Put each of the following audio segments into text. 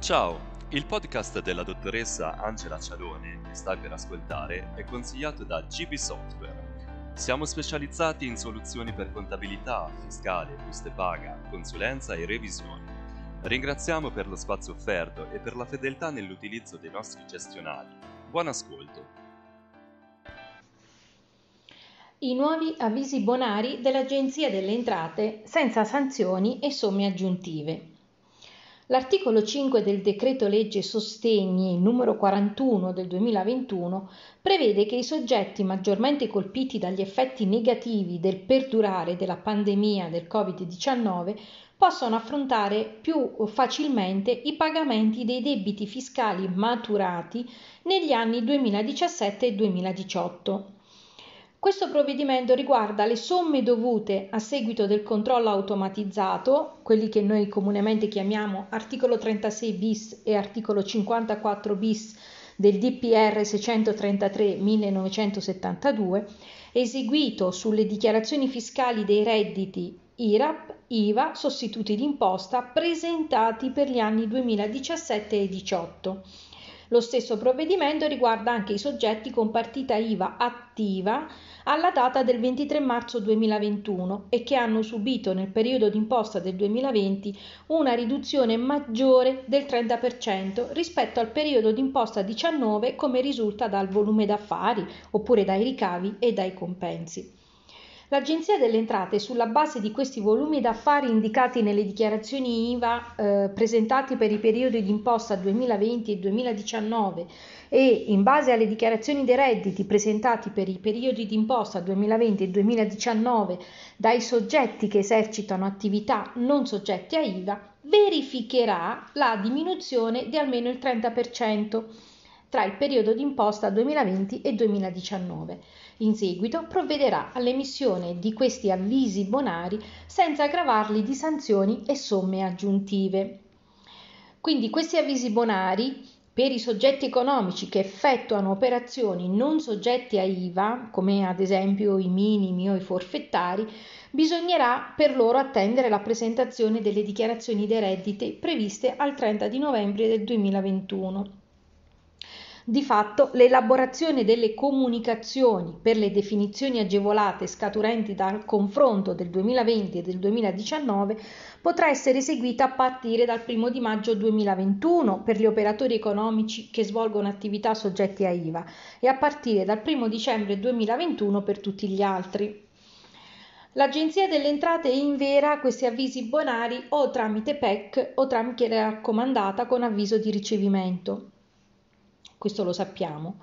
Ciao, il podcast della dottoressa Angela Cialone che stai per ascoltare è consigliato da GB Software. Siamo specializzati in soluzioni per contabilità, fiscale, buste paga, consulenza e revisione. Ringraziamo per lo spazio offerto e per la fedeltà nell'utilizzo dei nostri gestionali. Buon ascolto! I nuovi avvisi bonari dell'Agenzia delle Entrate senza sanzioni e somme aggiuntive l'articolo 5 del decreto legge sostegni numero 41 del 2021 prevede che i soggetti maggiormente colpiti dagli effetti negativi del perdurare della pandemia del Covid-19 possono affrontare più facilmente i pagamenti dei debiti fiscali maturati negli anni 2017 e 2018 questo provvedimento riguarda le somme dovute a seguito del controllo automatizzato, quelli che noi comunemente chiamiamo articolo 36 bis e articolo 54 bis del DPR 633 1972, eseguito sulle dichiarazioni fiscali dei redditi IRAP, IVA, sostituti d'imposta presentati per gli anni 2017 e 2018 lo stesso provvedimento riguarda anche i soggetti con partita IVA attiva alla data del 23 marzo 2021 e che hanno subito nel periodo d'imposta del 2020 una riduzione maggiore del 30% rispetto al periodo d'imposta 19 come risulta dal volume d'affari oppure dai ricavi e dai compensi. L'Agenzia delle Entrate, sulla base di questi volumi d'affari indicati nelle dichiarazioni IVA eh, presentati per i periodi di imposta 2020 e 2019 e in base alle dichiarazioni dei redditi presentati per i periodi di imposta 2020 e 2019 dai soggetti che esercitano attività non soggetti a IVA, verificherà la diminuzione di almeno il 30% tra il periodo di imposta 2020 e 2019. In seguito provvederà all'emissione di questi avvisi bonari senza aggravarli di sanzioni e somme aggiuntive. Quindi questi avvisi bonari per i soggetti economici che effettuano operazioni non soggette a IVA, come ad esempio i minimi o i forfettari, bisognerà per loro attendere la presentazione delle dichiarazioni dei redditi previste al 30 di novembre del 2021. Di fatto, l'elaborazione delle comunicazioni per le definizioni agevolate scaturenti dal confronto del 2020 e del 2019 potrà essere eseguita a partire dal 1 di maggio 2021 per gli operatori economici che svolgono attività soggetti a IVA e a partire dal 1 dicembre 2021 per tutti gli altri. L'Agenzia delle Entrate invera questi avvisi bonari o tramite PEC o tramite raccomandata con avviso di ricevimento questo lo sappiamo.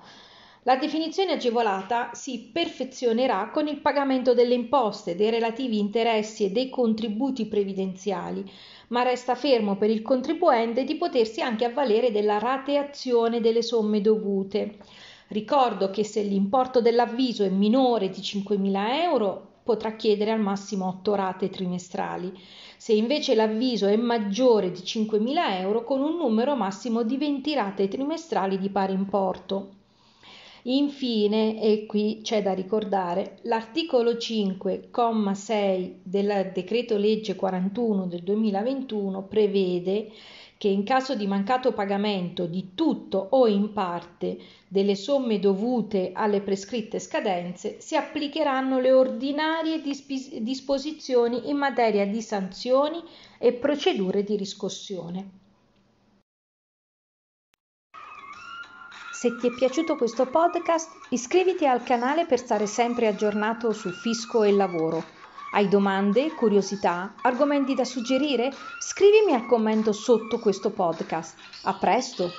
La definizione agevolata si perfezionerà con il pagamento delle imposte, dei relativi interessi e dei contributi previdenziali, ma resta fermo per il contribuente di potersi anche avvalere della rateazione delle somme dovute. Ricordo che se l'importo dell'avviso è minore di 5.000 euro, potrà chiedere al massimo 8 rate trimestrali. Se invece l'avviso è maggiore di 5.000 euro, con un numero massimo di 20 rate trimestrali di pari importo. Infine, e qui c'è da ricordare, l'articolo 5,6 del decreto legge 41 del 2021 prevede che in caso di mancato pagamento di tutto o in parte delle somme dovute alle prescritte scadenze si applicheranno le ordinarie disp- disposizioni in materia di sanzioni e procedure di riscossione. Se ti è piaciuto questo podcast iscriviti al canale per stare sempre aggiornato su fisco e lavoro hai domande, curiosità, argomenti da suggerire? Scrivimi al commento sotto questo podcast. A presto!